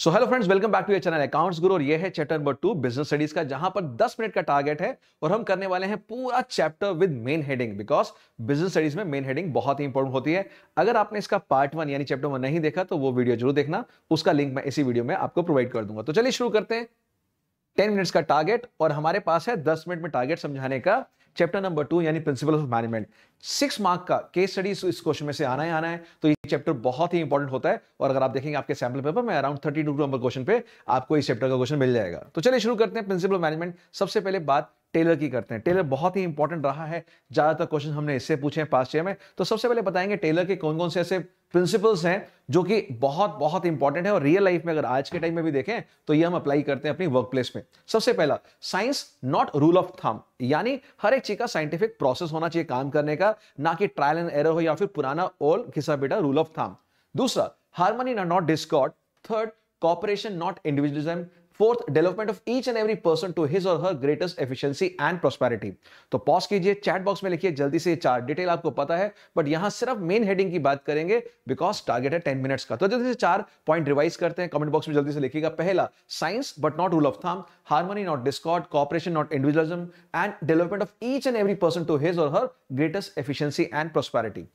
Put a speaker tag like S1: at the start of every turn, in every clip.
S1: so hello friends welcome back to channel accounts Guru और ये है chapter number two business studies का जहां पर 10 मिनट का टारगेट है और हम करने वाले हैं पूरा chapter with main heading because business studies में मेन हेडिंग बहुत ही इंपॉर्टेंट होती है अगर आपने इसका पार्ट वन यानी चैप्टर वन नहीं देखा तो वो वीडियो जरूर देखना उसका लिंक मैं इसी वीडियो में आपको प्रोवाइड कर दूंगा तो चलिए शुरू करते हैं टेन मिनट्स का टारगेट और हमारे पास है दस मिनट में टारगेट समझाने का चैप्टर नंबर टू यानी principle of management six mark का केस स्टडी इस क्वेश्चन में से आना ही आना है तो ये चैप्टर बहुत ही इंपॉर्टेंट होता है और अगर आप देखेंगे आपके सैम्पल पेपर में around thirty two number question पे आपको इस चैप्टर का क्वेश्चन मिल जाएगा तो चलिए शुरू करते हैं प्रिंसिपल ऑफ मैनेजमेंट सबसे पहले बात टेलर की करते हैं टेलर बहुत ही इंपॉर्टेंट रहा है ज्यादातर क्वेश्चन हमने इससे पूछे हैं पास में तो सबसे पहले बताएंगे टेलर के कौन कौन से ऐसे प्रिंसिपल्स हैं जो कि बहुत बहुत इंपॉर्टेंट है और रियल लाइफ में अगर आज के टाइम में भी देखें तो ये हम अप्लाई करते हैं अपनी वर्क प्लेस में सबसे पहला साइंस नॉट रूल ऑफ थम यानी हर एक चीज का साइंटिफिक प्रोसेस होना चाहिए काम करने का ना कि ट्रायल एंड एरर हो या फिर पुराना ओल्ड खिसा बेटा रूल ऑफ थम दूसरा harmony not discord third cooperation not individualism fourth development of each and every person to his or her greatest efficiency and prosperity तो पॉज कीजिए चैट बॉक्स में लिखिए जल्दी से ये चार डिटेल आपको पता है बट यहां सिर्फ मेन हेडिंग की बात करेंगे बिकॉज टारगेट है टेन मिनट्स का तो जल्दी से चार पॉइंट रिवाइज करते हैं कमेंट बॉक्स में जल्दी से लिखिएगा पहला science but not rule of thumb harmony not discord cooperation not individualism and development of each and every person to his or her greatest efficiency and prosperity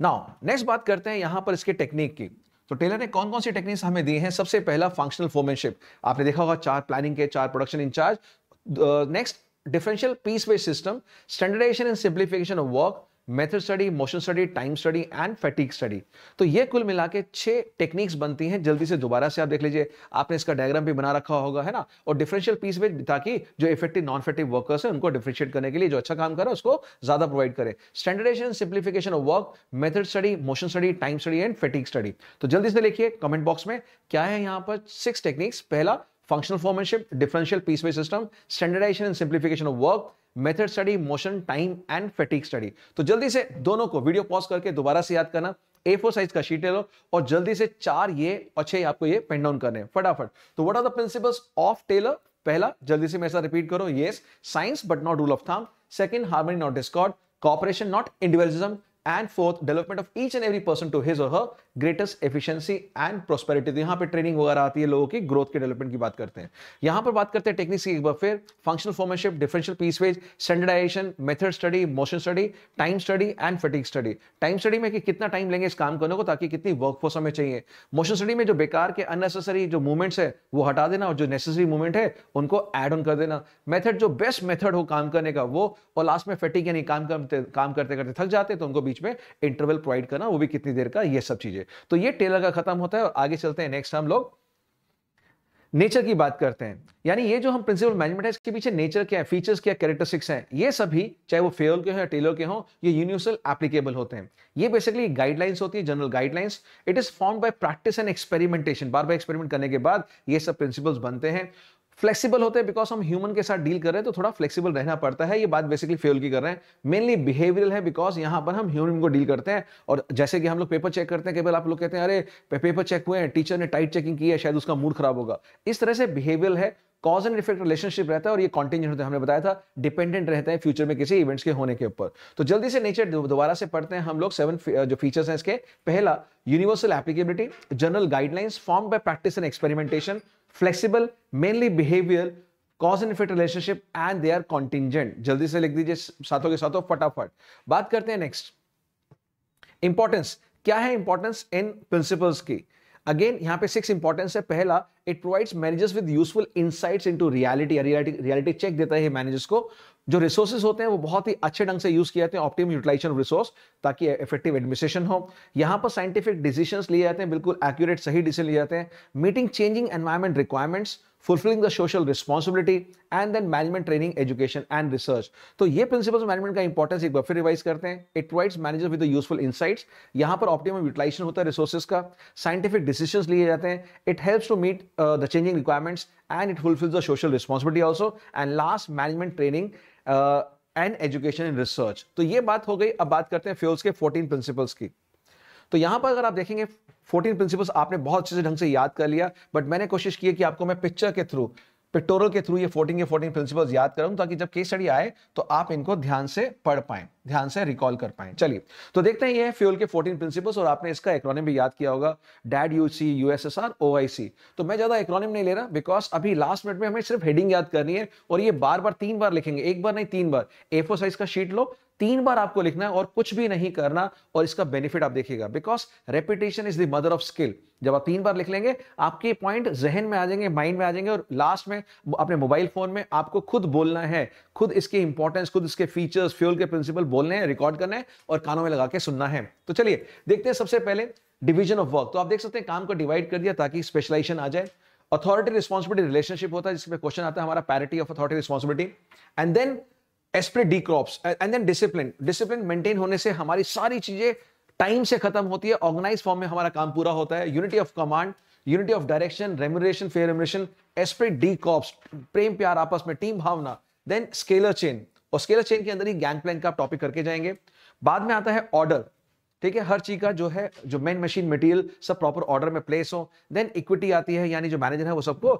S1: now next बात करते हैं यहां पर इसके टेक्निक की तो टेलर ने कौन कौन सी टेक्निक्स हमें दी हैं सबसे पहला फंक्शनल फोमेनशिप आपने देखा होगा चार प्लानिंग के चार production incharge next differential piece wage system standardisation and simplification of work method study motion study time study and fatigue study तो ये कुल मिला के छह टेक्निक्स बनती हैं जल्दी से दोबारा से आप देख लीजिए आपने इसका डायग्राम भी बना रखा होगा है ना और डिफरेंशियल पीस में ताकि जो इफेक्टिव नॉन इफेक्टिव वर्कर्स हैं उनको डिफ्रेंशिएट करने के लिए जो अच्छा काम कर रहा है उसको ज़्यादा प्रोवाइड करें standardisation simplification of work method study motion study time study and fatigue study तो जल्दी से देखिए कमेंट बॉक्स में क्या है यहाँ पर सिक्स टेक्निक्स पहला functional differential piece wage system standardisation and simplification of work method study motion time and fatigue study तो जल्दी से दोनों को वीडियो पॉज करके दोबारा से याद करना ए फोर साइज का शीट ले लो और जल्दी से चार ये और छह आपको ये पेन डाउन करने फटाफट तो what are the principles of Taylor पहला जल्दी से मेरे साथ रिपीट करो ये science but not rule of thumb second harmony not discord cooperation not individualism and fourth development of each and every person to his or her greatest efficiency and prosperity यहाँ पे training वगैरह आती है लोगों की growth के development की बात करते हैं यहाँ पर बात करते हैं टेक्निक्स की एक बार फिर functional foremanship differential wage standardisation method study motion study time study and fatigue study time study में कि कितना टाइम लेंगे इस काम करने को ताकि कितनी वर्क फोर्स हमें चाहिए मोशन स्टडी में जो बेकार के अननेसेसरी जो मूवमेंट्स है वो हटा देना और जो नेसेसरी मूवमेंट है उनको एड ऑन कर देना मेथड जो बेस्ट मेथड हो काम करने का वो और लास्ट में फटिक यानी काम करते काम करते करते थक जाते तो उनको बीच में इंटरवल प्रोवाइड करना वो भी कितनी देर का ये सब चीजें तो ये टेलर का खत्म होता है और आगे चलते हैं नेक्स्ट हम लोग नेचर की बात करते हैं यानी ये जो हम प्रिंसिपल मैनेजमेंट है इसके पीछे नेचर क्या है फीचर्स क्या कैरेक्टरिस्टिक्स हैं ये सभी चाहे वो फेयर के हो या टेलर के हो ये यूनिवर्सल एप्लीकेबल होते हैं ये बेसिकली गाइडलाइंस होती है general guidelines it is form by practice and experimentation बार बार एक्सपेरिमेंट करने के बाद ये सब प्रिंसिपल्स बनते हैं फ्लेक्सिबल होते हैं बिकॉज हम ह्यूमन के साथ डील कर रहे हैं तो थोड़ा फ्लेक्सिबल रहना पड़ता है ये बात बेसिकली फेल की कर रहे हैं मेनली बिहेवियरल है बिकॉज यहाँ पर हम ह्यूमन को डील करते हैं और जैसे कि हम लोग पेपर चेक करते हैं केवल आप लोग कहते हैं अरे पेपर चेक हुए हैं टीचर ने टाइट चेकिंग की है शायद उसका मूड खराब होगा इस तरह से बिहेवियर है कॉज एंड इफेक्ट रिलेशनशिप रहता है और ये कॉन्टिन्यू होते हैं हमने बताया था डिपेंडेंट रहते हैं फ्यूचर में किसी इवेंट्स के होने के ऊपर तो जल्दी से नेचर दोबारा से पढ़ते हैं हम लोग सेवन जो फीचर्स हैं इसके पहला universal applicability general guidelines form by practice and experimentation flexible mainly behaviour cause and effect relationship and they are contingent जल्दी से लिख दीजिए साथों के साथों फटाफट बात करते हैं नेक्स्ट इंपॉर्टेंस क्या है इंपॉर्टेंस इन प्रिंसिपल्स की अगेन यहाँ पे सिक्स इंपॉर्टेंस है पहला it provides managers with useful insights into reality reality check देता है मैनेजर्स को जो रिसोर्सेज होते हैं वो बहुत ही अच्छे ढंग से यूज किए जाते हैं ऑप्टिम यूटिलाइजेशन ऑफ रिसोर्स ताकि इफेक्टिव एडमिनिस्ट्रेशन हो यहाँ पर साइंटिफिक डिसीजन लिए जाते हैं बिल्कुल एक्यूरेट सही डिसीजन लिए जाते हैं meeting changing environment requirements fulfilling the social responsibility and then management training education and research तो ये principles of management का importance एक बार फिर revise करते हैं it provides managers with the useful insights यहाँ पर optimum utilization होता है resources का scientific decisions लिए जाते हैं it helps to meet uh, the changing requirements and it fulfills the social responsibility also and last management training uh, and education and research तो ये बात हो गई अब बात करते हैं फ्योल्स के 14 प्रिंसिपल्स की तो यहाँ पर अगर आप देखेंगे 14 प्रिंसिपल्स आपने बहुत अच्छे से ढंग से याद कर लिया बट मैंने कोशिश की है कि आपको मैं पिक्चर के थ्रू पिक्टोरल के थ्रू ये 14 के 14 प्रिंसिपल्स याद कराऊं ताकि जब केस स्टडी आए तो आप इनको ध्यान से पढ़ पाएं ध्यान से रिकॉल कर पाएं चलिए तो देखते हैं ये है फ्यूल के 14 प्रिंसिपल्स और आपने इसका एक्रोनिम भी याद किया होगा dad U UC USSR OIC तो मैं ज्यादा एक्रोनिम नहीं ले रहा बिकॉज अभी लास्ट मिनट में हमें सिर्फ हेडिंग याद करनी है और ये बार बार तीन बार लिखेंगे एक बार नहीं तीन बार ए साइज का शीट लो तीन बार आपको लिखना है और कुछ भी नहीं करना और इसका बेनिफिट आप देखिएगा because repetition is the mother of skill जब आप तीन बार लिख लेंगे आपके पॉइंट जहन में आ जाएंगे माइंड में आ जाएंगे और लास्ट में अपने मोबाइल फोन में आपको खुद बोलना है खुद इसके इंपॉर्टेंस खुद इसके फीचर्स फ्यूल के प्रिंसिपल बोलने हैं रिकॉर्ड करने हैं और कानों में लगा के सुनना है तो चलिए देखते हैं सबसे पहले डिवीजन ऑफ वर्क तो आप देख सकते हैं काम को डिवाइड कर दिया ताकि स्पेशलाइजेशन आ जाए अथॉरिटी रिस्पॉन्सिबिलिटी रिलेशनशिप होता है जिसमें क्वेश्चन आता है हमारा parity of authority responsibility and then esprit de corps and then discipline discipline maintain होने से हमारी सारी चीजें टाइम से खत्म होती है ऑर्गेनाइज फॉर्म में हमारा काम पूरा होता है unity of command unity of direction remuneration fair remuneration esprit de corps प्रेम प्यार आपस में टीम भावना देन स्केलर चेन और स्केलर चेन के अंदर ही गैंग प्लैन का आप टॉपिक करके जाएंगे बाद में आता है ऑर्डर ठीक है हर चीज का जो है जो मेन मशीन मटेरियल सब प्रॉपर ऑर्डर में प्लेस हो देन इक्विटी आती है यानी जो मैनेजर है वो सबको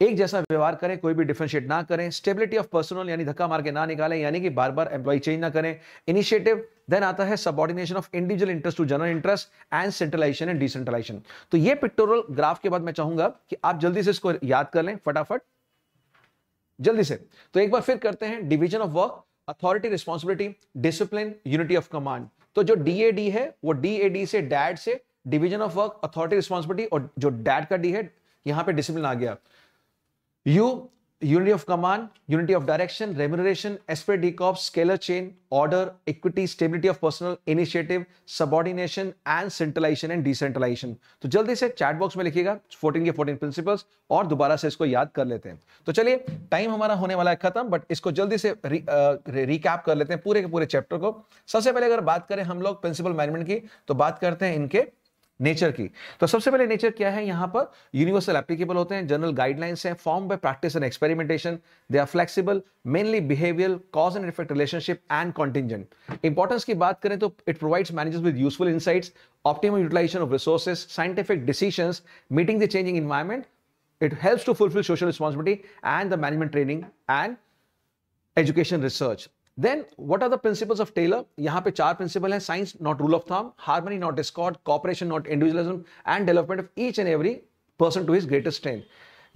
S1: एक जैसा व्यवहार करें कोई भी डिफ्रेंशिएट ना करें स्टेबिलिटी ऑफ पर्सनल यानी धक्का मार के ना निकालें यानी कि बार बार एम्प्लॉय चेंज ना करें इनिशिएटिव देन आता है subordination of individual interest to general interest and centralisation and decentralisation तो ये पिक्टोरियल ग्राफ के बाद मैं चाहूंगा कि आप जल्दी से इसको याद कर लें फटाफट जल्दी से तो एक बार फिर करते हैं division of work authority responsibility discipline unity of command तो जो डी है वो डी से डैड से division of work authority responsibility और जो डैड का डी है यहां पे डिसिप्लिन आ गया U unity of command unity of direction remuneration esprit de corps scalar chain order equity stability of personal initiative subordination and centralisation and decentralisation तो जल्दी से चैट बॉक्स में लिखिएगा फोर्टीन के फोर्टीन प्रिंसिपल और दोबारा से इसको याद कर लेते हैं तो चलिए टाइम हमारा होने वाला है खत्म बट इसको जल्दी से रिकैप कर लेते हैं पूरे के पूरे चैप्टर को सबसे पहले अगर बात करें हम लोग प्रिंसिपल मैनेजमेंट की तो बात करते हैं इनके नेचर की तो सबसे पहले नेचर क्या है यहां पर यूनिवर्सल एप्लीकेबल होते हैं जनरल गाइडलाइंस हैं form by practice and experimentation they are flexible mainly behaviour cause and effect relationship and contingent importance की बात करें तो it provides managers with useful insights optimal utilisation of resources scientific decision meeting the changing environment it help to fulfil social responsibility and the management training and education research then what are the principles of Taylor यहाँ पे चार principle हैं science not rule of thumb harmony not discord cooperation not individualism and development of each and every person to his greatest strength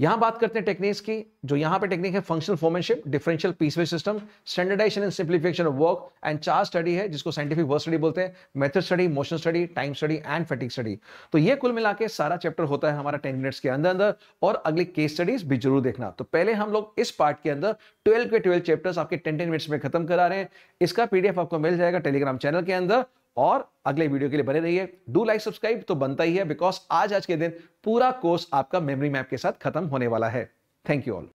S1: यहां बात करते हैं techniques की जो यहां पे टेक्निक है functional foremanship differential piece wage system standardisation and simplification of work and चार स्टडी है जिसको साइंटिफिक वर्क स्टडी बोलते हैं method study motion study time study and fatigue study तो ये कुल मिला के सारा चैप्टर होता है हमारा टेन मिनट्स के अंदर अंदर और अगली केस स्टडीज भी जरूर देखना तो पहले हम लोग इस पार्ट के अंदर ट्वेल्व के ट्वेल्व चैप्टर्स आपके टेन टेन मिनट्स में खत्म करा रहे हैं इसका पीडीएफ आपको मिल जाएगा टेलीग्राम चैनल के अंदर और अगले वीडियो के लिए बने रहिए डू लाइक सब्सक्राइब तो बनता ही है बिकॉज आज आज के दिन पूरा कोर्स आपका मेमोरी मैप के साथ खत्म होने वाला है थैंक यू ऑल